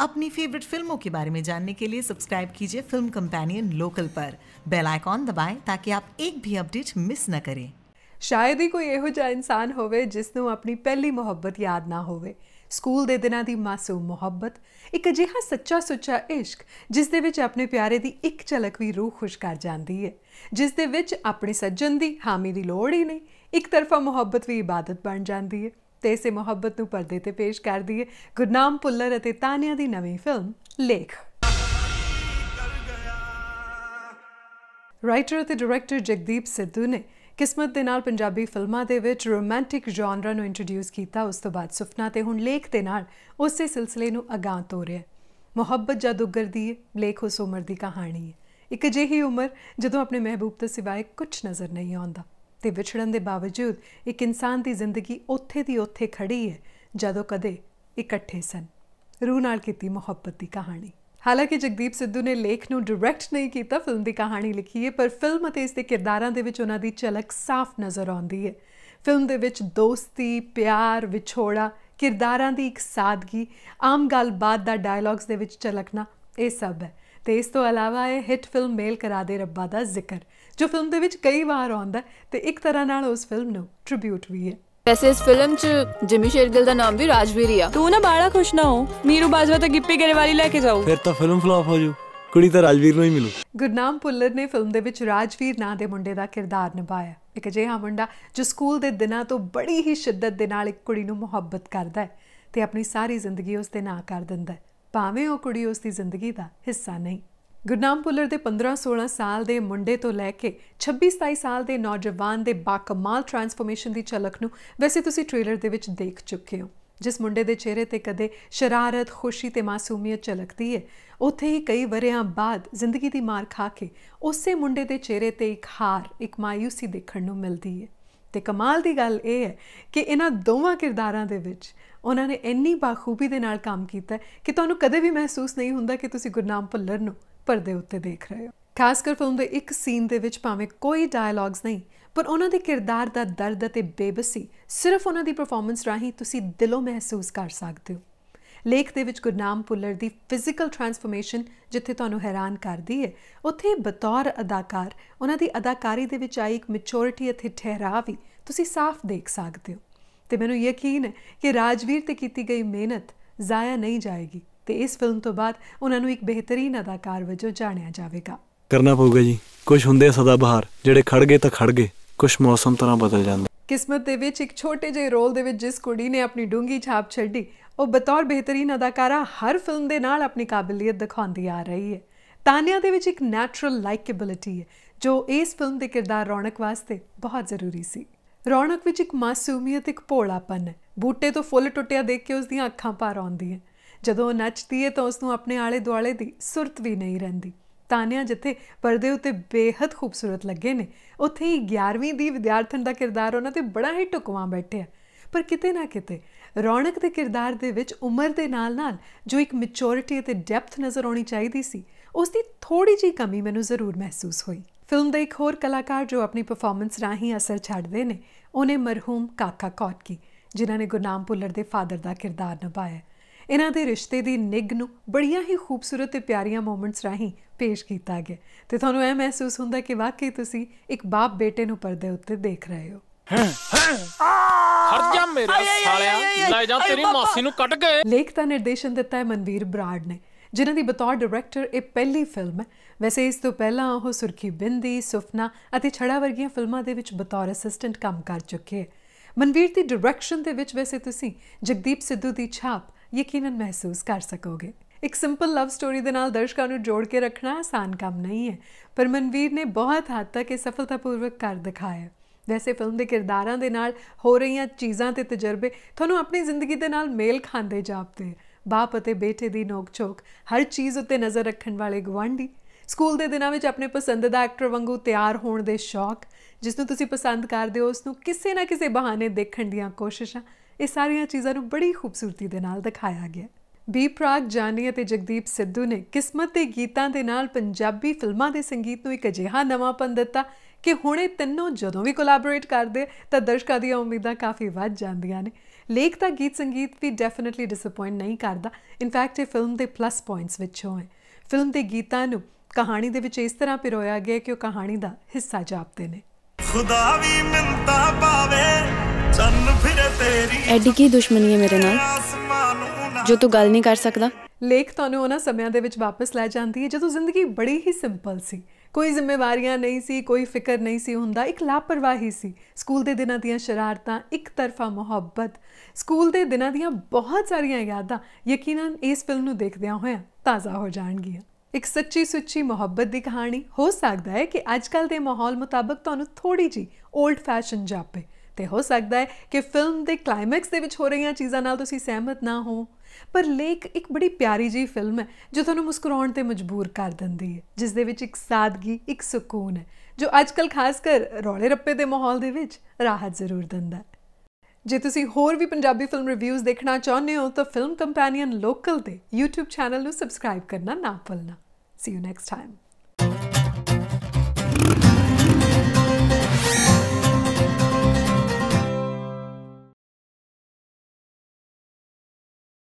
अपनी फेवरेट फिल्मों के बारे में जानने के लिए सब्सक्राइब कीजिए फिल्म कंपेनियन लोकल पर बेल आइकॉन दबाएं ताकि आप एक भी अपडेट मिस न करें ਸ਼ਾਇਦ ਹੀ ਕੋਈ ਇਹੋ ਜਿਹਾ ਇਨਸਾਨ ਹੋਵੇ ਜਿਸ ਨੂੰ ਆਪਣੀ ਪਹਿਲੀ ਮੁਹੱਬਤ ਯਾਦ ਨਾ ਹੋਵੇ ਸਕੂਲ ਦੇ ਦਿਨਾਂ ਦੀ ਮਾਸੂਮ ਮੁਹੱਬਤ ਇੱਕ ਅਜਿਹਾ ਸੱਚਾ ਸੁੱਚਾ ਇਸ਼ਕ ਜਿਸ ਦੇ ਵਿੱਚ ਆਪਣੇ ਪਿਆਰੇ ਦੀ ਇੱਕ ਝਲਕ ਵੀ ਰੂਹ ਖੁਸ਼ ਕਰ ਜਾਂਦੀ ਹੈ ਜਿਸ ਦੇ ਵਿੱਚ ਆਪਣੇ ਸੱਜਣ ਦੀ ਹਾਮੀ ਦੀ ਲੋੜ ਹੀ ਨਹੀਂ ਇੱਕ ਤਰਫਾ ਮੁਹੱਬਤ ਵੀ ਇਬਾਦਤ ਬਣ ਜਾਂਦੀ ਹੈ ਤੇ ਇਸੇ ਮੁਹੱਬਤ ਨੂੰ ਪਰਦੇ ਤੇ ਪੇਸ਼ ਕਰਦੀ ਹੈ ਗੁਰਨਾਮ ਪੁੱਲਰ ਅਤੇ ਤਾਨਿਆ ਦੀ ਨਵੀਂ ਫਿਲਮ ਲੇਖ ਰਾਈਟਰ ਅਤੇ ਡਾਇਰੈਕਟਰ ਜਗਦੀਪ ਸਿੱਧੂ ਨੇ ਕਿਸਮਤ ਦੇ ਨਾਲ ਪੰਜਾਬੀ ਫਿਲਮਾਂ ਦੇ ਵਿੱਚ ਰੋਮਾਂਟਿਕ ਜਨਰ ਨੂੰ ਇੰਟਰੋਡਿਊਸ ਕੀਤਾ ਉਸ ਤੋਂ ਬਾਅਦ ਸੁਪਨਾ ਤੇ ਹੁਣ ਲੇਖ ਦੇ ਨਾਲ ਉਸੇ ਸਿਲਸਿਲੇ ਨੂੰ ਅਗਾਹ ਤੋਰ ਰਿਹਾ ਮੁਹੱਬਤ ਜਾਦੂਗਰ ਦੀ ਲੇਖ ਉਸ ਉਮਰ ਦੀ ਕਹਾਣੀ ਹੈ ਇੱਕ ਅਜਿਹੀ ਉਮਰ ਜਦੋਂ ਆਪਣੇ ਮਹਿਬੂਬ ਤੋਂ ਸਿਵਾਏ ਕੁਝ ਨਜ਼ਰ ਨਹੀਂ ਆਉਂਦਾ ਤੇ ਵਿਛੜਨ ਦੇ ਬਾਵਜੂਦ ਇੱਕ ਇਨਸਾਨ ਦੀ ਜ਼ਿੰਦਗੀ ਉੱਥੇ ਦੀ ਉੱਥੇ ਖੜੀ ਹੈ ਜਦੋਂ ਕਦੇ ਇਕੱਠੇ ਸਨ ਰੂਹ ਨਾਲ ਕੀਤੀ ਮੁਹੱਬਤ ਦੀ ਕਹਾਣੀ ਹਾਲਾਂਕਿ ਜਗਦੀਪ ਸਿੱਧੂ ਨੇ ਲੇਖ ਨੂੰ ਡਾਇਰੈਕਟ ਨਹੀਂ ਕੀਤਾ ਫਿਲਮ ਦੀ ਕਹਾਣੀ ਲਿਖੀ ਹੈ ਪਰ ਫਿਲਮ ਅਤੇ ਇਸ ਦੇ ਕਿਰਦਾਰਾਂ ਦੇ ਵਿੱਚ ਉਹਨਾਂ ਦੀ ਝਲਕ ਸਾਫ਼ ਨਜ਼ਰ ਆਉਂਦੀ ਹੈ ਫਿਲਮ ਦੇ ਵਿੱਚ ਦੋਸਤੀ ਪਿਆਰ ਵਿਛੋੜਾ ਕਿਰਦਾਰਾਂ ਦੀ ਇੱਕ ਸਾਦਗੀ ਆਮ ਗੱਲਬਾਤ ਦਾ ਡਾਇਲੌਗਸ ਦੇ ਵਿੱਚ ਝਲਕਣਾ ਇਹ ਸਭ ਹੈ ਤੇ ਇਸ ਤੋਂ ਇਲਾਵਾ ਇਹ ਹਿੱਟ ਫਿਲਮ ਮੇਲ ਕਰਾ ਦੇ ਰੱਬਾ ਦਾ ਜ਼ਿਕਰ ਜੋ ਫਿਲਮ ਦੇ ਵਿੱਚ ਕਈ ਵਾਰ ਆਉਂਦਾ ਤੇ ਇੱਕ ਤਰ੍ਹਾਂ ਨਾਲ ਉਸ ਫਿਲਮ ਨੂੰ ਟ੍ਰਿਬਿਊਟ ਵੀ ਹੈ ਵੈਸੇ ਇਸ ਫਿਲਮ 'ਚ ਜਿਮੀ ਸ਼ੇਰਗਿਲ ਦਾ ਨਾਮ ਵੀ ਰਾਜਵੀਰ ਆ ਤੂੰ ਨਾ ਬਾੜਾ ਖੁਸ਼ ਨਾ ਹੋ ਮੀਰੂ ਬਾਜਵਾ ਤਾਂ ਗਿੱਪੀ ਗਰੇਵਾਲੀ ਲੈ ਕੇ ਜਾਊ ਫਿਰ ਤਾਂ ਫਿਲਮ ਫਲॉप ਹੋ ਜੂ ਕੁੜੀ ਤਾਂ ਰਾਜਵੀਰ ਨੂੰ ਹੀ ਮਿਲੂ ਗੁਰਨਾਮ ਪੁੱਲਰ ਨੇ ਫਿਲਮ ਦੇ ਵਿੱਚ ਰਾਜਵੀਰ ਨਾਂ ਦੇ ਮੁੰਡੇ ਦਾ ਕਿਰਦਾਰ ਨਿਭਾਇਆ ਇੱਕ ਅਜਿਹਾ ਮੁੰਡਾ ਜੋ ਸਕੂਲ ਦੇ ਦਿਨਾਂ ਤੋਂ ਬੜੀ ਹੀ ਸ਼ਿੱਦਤ ਦੇ ਨਾਲ ਇੱਕ ਕੁੜੀ ਨੂੰ ਮੁਹੱਬਤ ਕਰਦਾ ਹੈ ਤੇ ਆਪਣੀ ਸਾਰੀ ਜ਼ਿੰਦਗੀ ਉਸ ਤੇ ਨਾ ਕਰ ਦਿੰਦਾ ਹੈ ਭਾਵੇਂ ਉਹ ਕੁੜੀ ਉਸ ਦੀ ਜ਼ਿੰਦਗੀ ਦਾ ਹਿੱਸਾ ਨਹੀਂ ਗੁਰਨਾਮ ਪੁੱਲਰ ਦੇ 15-16 ਸਾਲ ਦੇ ਮੁੰਡੇ ਤੋਂ ਲੈ ਕੇ 26-27 ਸਾਲ ਦੇ ਨੌਜਵਾਨ ਦੇ ਬਾਕਮਾਲ ਟਰਾਂਸਫਰਮੇਸ਼ਨ ਦੀ ਝਲਕ ਨੂੰ ਵੈਸੇ ਤੁਸੀਂ ਟ੍ਰੇਲਰ ਦੇ ਵਿੱਚ ਦੇਖ ਚੁੱਕੇ ਹੋ ਜਿਸ ਮੁੰਡੇ ਦੇ ਚਿਹਰੇ ਤੇ ਕਦੇ ਸ਼ਰਾਰਤ, ਖੁਸ਼ੀ ਤੇ ਮਾਸੂਮੀਅਤ ਝਲਕਦੀ ਹੈ ਉੱਥੇ ਹੀ ਕਈ ਵਰਿਆਂ ਬਾਅਦ ਜ਼ਿੰਦਗੀ ਦੀ ਮਾਰ ਖਾ ਕੇ ਉਸੇ ਮੁੰਡੇ ਦੇ ਚਿਹਰੇ ਤੇ ਇੱਕ ਹਾਰ, ਇੱਕ ਮਾਇੂਸੀ ਦੇਖਣ ਨੂੰ ਮਿਲਦੀ ਹੈ ਤੇ ਕਮਾਲ ਦੀ ਗੱਲ ਇਹ ਹੈ ਕਿ ਇਹਨਾਂ ਦੋਵਾਂ ਕਿਰਦਾਰਾਂ ਦੇ ਵਿੱਚ ਉਹਨਾਂ ਨੇ ਇੰਨੀ ਬਾਖੂਬੀ ਦੇ ਨਾਲ ਕੰਮ ਕੀਤਾ ਕਿ ਤੁਹਾਨੂੰ ਕਦੇ ਵੀ ਮਹਿਸੂਸ ਨਹੀਂ ਹੁੰਦਾ ਕਿ ਤੁਸੀਂ ਗੁਰਨਾਮ ਭੁੱਲਰ ਨੂੰ ਪਰਦੇ ਉੱਤੇ ਦੇਖ ਰਹੇ ਹੋ ਖਾਸ ਕਰ ਫਿਲਮ ਦੇ ਇੱਕ ਸੀਨ ਦੇ ਵਿੱਚ ਭਾਵੇਂ ਕੋਈ ਡਾਇਲੌਗਸ ਨਹੀਂ ਪਰ ਉਹਨਾਂ ਦੇ ਕਿਰਦਾਰ ਦਾ ਦਰਦ ਅਤੇ ਬੇਬਸੀ ਸਿਰਫ ਉਹਨਾਂ ਦੀ ਪਰਫਾਰਮੈਂਸ ਰਾਹੀਂ ਤੁਸੀਂ ਦਿਲੋਂ ਮਹਿਸੂਸ ਕਰ ਸਕਦੇ ਹੋ ਲੇਖ ਦੇ ਵਿੱਚ ਗੁਰਨਾਮ ਪੁੱਲਰ ਦੀ ਫਿਜ਼ੀਕਲ ਟਰਾਂਸਫਰਮੇਸ਼ਨ ਜਿੱਥੇ ਤੁਹਾਨੂੰ ਹੈਰਾਨ ਕਰਦੀ ਹੈ ਉੱਥੇ ਬਤੌਰ ਅਦਾਕਾਰ ਉਹਨਾਂ ਦੀ ਅਦਾਕਾਰੀ ਦੇ ਵਿੱਚ ਆਈ ਇੱਕ ਮੈਚੋਰਿਟੀ ਅਤੇ ਠਹਿਰਾਵ ਵੀ ਤੁਸੀਂ ਸਾਫ਼ ਦੇਖ ਸਕਦੇ ਹੋ ਤੇ ਮੈਨੂੰ ਯਕੀਨ ਹੈ ਕਿ ਰਾਜਵੀਰ ਤੇ ਕੀਤੀ ਗਈ ਮਿਹਨਤ ਜ਼ਾਇਆ ਨਹੀਂ ਜਾਏਗੀ ਤੇ ਇਸ ਫਿਲਮ ਤੋਂ ਬਾਅਦ ਉਹਨਾਂ ਨੂੰ ਇੱਕ ਬਿਹਤਰੀਨ ਅਦਾਕਾਰ ਵਜੋਂ ਜਾਣਿਆ ਜਾਵੇਗਾ ਕਰਨਾ ਪਊਗਾ ਜੀ ਕੁਝ ਹੁੰਦੇ ਸਦਾ ਬਹਾਰ ਜਿਹੜੇ ਖੜ ਗਏ ਤਾਂ ਖੜ ਗਏ ਕੁਝ ਮੌਸਮ ਤਰ੍ਹਾਂ ਬਦਲ ਜਾਂਦਾ ਕਿਸਮਤ ਦੇ ਵਿੱਚ ਇੱਕ ਛੋਟੇ ਜਿਹੇ ਰੋਲ ਦੇ ਵਿੱਚ ਜਿਸ ਕੁੜੀ ਨੇ ਆਪਣੀ ਡੂੰਗੀ ਛਾਪ ਛੱਡੀ ਉਹ ਬਤੌਰ ਬਿਹਤਰੀਨ ਅਦਾਕਾਰਾ ਹਰ ਫਿਲਮ ਦੇ ਨਾਲ ਆਪਣੀ ਕਾਬਲੀਅਤ ਦਿਖਾਉਂਦੀ ਆ ਰਹੀ ਹੈ ਤਾਨਿਆ ਦੇ ਵਿੱਚ ਇੱਕ ਨੈਚੁਰਲ ਲਾਈਕੇਬਿਲਿਟੀ ਹੈ ਜੋ ਇਸ ਫਿਲਮ ਦੇ ਕਿਰਦਾਰ ਰੌਣਕ ਵਾਸਤੇ ਬਹੁਤ ਜ਼ਰੂਰੀ ਸੀ ਰੌਣਕ ਵਿੱਚ ਇੱਕ ਮਾਸੂਮੀਅਤ ਇੱਕ ਭੋਲਾਪਨ ਹੈ ਬੂਟੇ ਤੋਂ ਫੁੱਲ ਟੁੱਟਿਆ ਦੇਖ ਕੇ ਉਸ ਦੀਆਂ ਅੱਖਾਂ ਭਰ ਆਉਂਦੀਆਂ ਜਦੋਂ ਉਹ ਨੱਚਦੀ ਹੈ ਤਾਂ ਉਸ ਨੂੰ ਆਪਣੇ ਆਲੇ ਦੁਆਲੇ ਦੀ ਸੁਰਤ ਵੀ ਨਹੀਂ ਰਹਿੰਦੀ ਤਾਨਿਆ ਜਿੱਥੇ ਪਰਦੇ ਉੱਤੇ ਬੇहद ਖੂਬਸੂਰਤ ਲੱਗੇ ਨੇ ਉੱਥੇ ਹੀ 11ਵੀਂ ਦੀ ਵਿਦਿਆਰਥਣ ਦਾ ਕਿਰਦਾਰ ਉਹਨਾਂ ਤੇ ਬੜਾ ਹੀ ਟੁਕਵਾ ਬੈਠਿਆ ਪਰ ਕਿਤੇ ਨਾ ਕਿਤੇ ਰੌਣਕ ਦੇ ਕਿਰਦਾਰ ਦੇ ਵਿੱਚ ਉਮਰ ਦੇ ਨਾਲ-ਨਾਲ ਜੋ ਇੱਕ ਮੈਚੋਰਿਟੀ ਅਤੇ ਡੈਪਥ ਨਜ਼ਰ ਆਉਣੀ ਚਾਹੀਦੀ ਸੀ ਉਸ ਦੀ ਥੋੜੀ ਜੀ ਕਮੀ ਮੈਨੂੰ ਜ਼ਰੂਰ ਮਹਿਸੂਸ ਹੋਈ ਫਿਲਮ ਦੇ ਇੱਕ ਹੋਰ ਕਲਾਕਾਰ ਜੋ ਆਪਣੀ ਪਰਫਾਰਮੈਂਸ ਰਾਹੀਂ ਅਸਰ ਛੱਡਦੇ ਨੇ ਉਹਨੇ ਮਰਹੂਮ ਕਾਕਾ ਕੌਟਕੀ ਜਿਨ੍ਹਾਂ ਨੇ ਗੁਰਨਾਮ ਪੁੱਲਰ ਦੇ ਫਾਦਰ ਦਾ ਕਿਰਦਾਰ ਨਿਭਾਇਆ ਇਹਨਾਂ ਦੇ ਰਿਸ਼ਤੇ ਦੀ ਨਿੱਗ ਨੂੰ ਬੜੀਆਂ ਹੀ ਖੂਬਸੂਰਤ ਤੇ ਪਿਆਰੀਆਂ ਮੂਮੈਂਟਸ ਰਾਹੀਂ ਪੇਸ਼ ਕੀਤਾ ਗਿਆ ਤੇ ਤੁਹਾਨੂੰ ਇਹ ਮਹਿਸੂਸ ਹੁੰਦਾ ਕਿ ਵਾਕਈ ਤੁਸੀਂ ਇੱਕ ਬਾਪ ਬੇਟੇ ਨੂੰ ਪਰਦੇ ਉੱਤੇ ਦੇਖ ਰਹੇ ਹੋ ਹਰ ਜਾ ਮੇਰੇ ਸਾਲਿਆ ਲੈ ਜਾ ਤੇਰੀ ਮਾਸੀ ਨੂੰ ਕੱਟ ਗਏ ਲੇਖ ਦਾ ਨਿਰਦੇਸ਼ਨ ਦਿੱਤਾ ਹੈ ਮਨਵੀਰ ਬਰਾੜ ਨੇ ਜਿਨ੍ਹਾਂ ਦੀ ਬਤੌਰ ਡਾਇਰੈਕਟਰ ਇਹ ਪਹਿਲੀ ਫਿਲਮ ਹੈ ਵੈਸੇ ਇਸ ਤੋਂ ਪਹਿਲਾਂ ਉਹ ਸੁਰਖੀ ਬਿੰਦੀ ਸੁਫਨਾ ਅਤੇ ਛੜਾ ਵਰਗੀਆਂ ਫਿਲਮਾਂ ਦੇ ਵਿੱਚ ਬਤੌਰ ਅਸਿਸਟੈਂਟ ਕੰਮ ਕਰ ਚੁੱਕੇ ਹੈ ਮਨਵੀਰ ਦੀ ਡਾਇਰੈਕਸ਼ਨ ਦੇ ਵਿੱਚ ਵੈਸੇ ਤੁਸੀਂ ਜਗਦੀਪ ਸਿੱਧੂ ਦੀ ਛਾਪ ਯਕੀਨਨ ਮਹਿਸੂਸ ਕਰ ਸਕੋਗੇ ਇੱਕ ਸਿੰਪਲ ਲਵ ਸਟੋਰੀ ਦੇ ਨਾਲ ਦਰਸ਼ਕਾਂ ਨੂੰ ਜੋੜ ਕੇ ਰੱਖਣਾ ਆਸਾਨ ਕੰਮ ਨਹੀਂ ਹੈ ਪਰ ਮਨਵੀਰ ਨੇ ਬਹੁਤ ਹੱਦ ਤੱਕ ਇਹ ਸਫਲਤਾਪੂਰਵਕ ਕਰ ਦਿਖਾਇਆ ਵੈਸੇ ਫਿਲਮ ਦੇ ਕਿਰਦਾਰਾਂ ਦੇ ਨਾਲ ਹੋ ਰਹੀਆਂ ਚੀਜ਼ਾਂ ਤੇ ਤਜਰਬੇ ਤੁਹਾਨੂੰ ਆਪਣੀ ਜ਼ਿੰਦਗੀ ਦੇ ਨਾਲ ਮੇਲ ਖਾਂਦੇ ਜਾਪਦੇ ਬਾਪ ਅਤੇ ਬੇਟੇ ਦੀ ਨੋਕਝੋਕ ਹਰ ਚੀਜ਼ ਉੱਤੇ ਨਜ਼ਰ ਰੱਖਣ ਵਾਲੇ ਗਵਾਂਢੀ ਸਕੂਲ ਦੇ ਦਿਨਾਂ ਵਿੱਚ ਆਪਣੇ ਪਸੰਦੀਦਾ ਐਕਟਰ ਵਾਂਗੂ ਤਿਆਰ ਹੋਣ ਦੇ ਸ਼ੌਕ ਜਿਸ ਨੂੰ ਤੁਸੀਂ ਪਸੰਦ ਕਰਦੇ ਹੋ ਉਸ ਨੂੰ ਕਿਸੇ ਨਾ ਕਿਸੇ ਬਹਾਨੇ ਦੇਖਣ ਦੀਆਂ ਕੋਸ਼ਿਸ਼ਾਂ ਇਹ ਸਾਰੀਆਂ ਚੀਜ਼ਾਂ ਨੂੰ ਬੜੀ ਖੂਬਸੂਰਤੀ ਦੇ ਨਾਲ ਦਿਖਾਇਆ ਗਿਆ ਬੀ ਪ੍ਰਾਗ ਜਾਨੀ ਅਤੇ ਜਗਦੀਪ ਸਿੱਧੂ ਨੇ ਕਿਸਮਤ ਦੇ ਗੀਤਾਂ ਦੇ ਨਾਲ ਪੰਜਾਬੀ ਫਿਲਮਾਂ ਦੇ ਸੰਗੀਤ ਨੂੰ ਇੱਕ ਅਜਿਹਾ ਨਵਾਂਪਨ ਦਿੱਤਾ ਕਿ ਹੁਣ ਇਹ ਤਿੰਨੋਂ ਜਦੋਂ ਵੀ ਕੋਲੈਬੋਰੇਟ ਕਰਦੇ ਤਾਂ ਦਰਸ਼ਕਾਂ ਦੀਆਂ ਉਮੀਦਾਂ ਕਾਫੀ ਵੱਧ ਜਾਂਦੀਆਂ ਨੇ ਲੇਖ ਤਾਂ ਗੀਤ ਸੰਗੀਤ ਵੀ ਡੈਫੀਨਿਟਲੀ ਡਿਸਪਾਇੰਟ ਨਹੀਂ ਕਰਦਾ ਇਨਫੈਕਟ ਇਹ ਫਿਲਮ ਦੇ ਪਲੱਸ ਪੁਆਇੰਟਸ ਵਿੱਚੋਂ ਹੈ ਫਿਲਮ ਦੇ ਗੀਤਾਂ ਨੂੰ ਕਹਾਣੀ ਦੇ ਵਿੱਚ ਇਸ ਤਰ੍ਹਾਂ ਪਿਰੋਇਆ ਗਿਆ ਕਿ ਉਹ ਕਹਾਣੀ ਦਾ ਹਿੱਸਾ ਜਾਪਦੇ ਨੇ ਖੁਦਾ ਵੀ ਮਿੰਤਾ ਪਾਵੇ ਐਡੀ ਕੀ ਦੁਸ਼ਮਣੀ ਹੈ ਮੇਰੇ ਨਾਲ ਜੋ ਤੂੰ ਗੱਲ ਨਹੀਂ ਕਰ ਸਕਦਾ ਲੇਖ ਤੁਹਾਨੂੰ ਉਹਨਾਂ ਸਮਿਆਂ ਦੇ ਵਿੱਚ ਵਾਪਸ ਲੈ ਜਾਂਦੀ ਹੈ ਜਦੋਂ ਜ਼ਿੰਦਗੀ ਬੜੀ ਹੀ ਸਿੰਪਲ ਸੀ ਕੋਈ ਜ਼ਿੰਮੇਵਾਰੀਆਂ ਨਹੀਂ ਸੀ ਕੋਈ ਫਿਕਰ ਨਹੀਂ ਸੀ ਹੁੰਦਾ ਇੱਕ ਲਾਪਰਵਾਹੀ ਸੀ ਸਕੂਲ ਦੇ ਦਿਨਾਂ ਦੀਆਂ ਸ਼ਰਾਰਤਾਂ ਇੱਕ ਤਰਫਾ ਮੁਹੱਬਤ ਸਕੂਲ ਦੇ ਦਿਨਾਂ ਦੀਆਂ ਬਹੁਤ ਸਾਰੀਆਂ ਯਾਦਾਂ ਯਕੀਨਨ ਇਸ ਫਿਲਮ ਨੂੰ ਦੇਖਦਿਆਂ ਹੋਇਆਂ ਤਾਜ਼ਾ ਹੋ ਜਾਣਗੀਆਂ ਇੱਕ ਸੱਚੀ ਸੁੱਚੀ ਮੁਹੱਬਤ ਦੀ ਕਹਾਣੀ ਹੋ ਸਕਦਾ ਹੈ ਕਿ ਅੱਜਕੱਲ ਦੇ ਮਾਹੌਲ ਮੁਤਾਬਕ ਤੁਹਾਨੂੰ ਥੋੜੀ ਜੀ 올ਡ ਫੈਸ਼ਨ ਜਾਪੇ ਤੇ ਹੋ ਸਕਦਾ ਹੈ ਕਿ ਫਿਲਮ ਦੇ ਕਲਾਈਮੈਕਸ ਦੇ ਵਿੱਚ ਹੋ ਰਹੀਆਂ ਚੀਜ਼ਾਂ ਨਾਲ ਤੁਸੀਂ ਸਹਿਮਤ ਨਾ ਹੋ ਪਰ ਲੇਕ ਇੱਕ ਬੜੀ ਪਿਆਰੀ ਜੀ ਫਿਲਮ ਹੈ ਜੋ ਤੁਹਾਨੂੰ ਮੁਸਕਰਾਉਣ ਤੇ ਮਜਬੂਰ ਕਰ ਦਿੰਦੀ ਹੈ ਜਿਸ ਦੇ ਵਿੱਚ ਇੱਕ ਸਾਦਗੀ ਇੱਕ ਸਕੂਨ ਹੈ ਜੋ ਅੱਜਕੱਲ ਖਾਸ ਕਰ ਰੌਲੇ ਰੱਪੇ ਦੇ ਮਾਹੌਲ ਦੇ ਵਿੱਚ ਰਾਹਤ ਜ਼ਰੂਰ ਦਿੰਦਾ ਹੈ ਜੇ ਤੁਸੀਂ ਹੋਰ ਵੀ ਪੰਜਾਬੀ ਫਿਲਮ ਰਿਵਿਊਜ਼ ਦੇਖਣਾ ਚਾਹੁੰਦੇ ਹੋ ਤਾਂ ਫਿਲਮ ਕੰਪੈਨੀਅਨ ਲੋਕਲ ਤੇ YouTube ਚੈਨਲ ਨੂੰ ਸਬਸਕ੍ਰਾਈਬ ਕਰਨਾ ਨਾ ਭੁੱਲਣਾ ਸੀ ਯੂ ਨੈਕਸਟ ਟਾਈਮ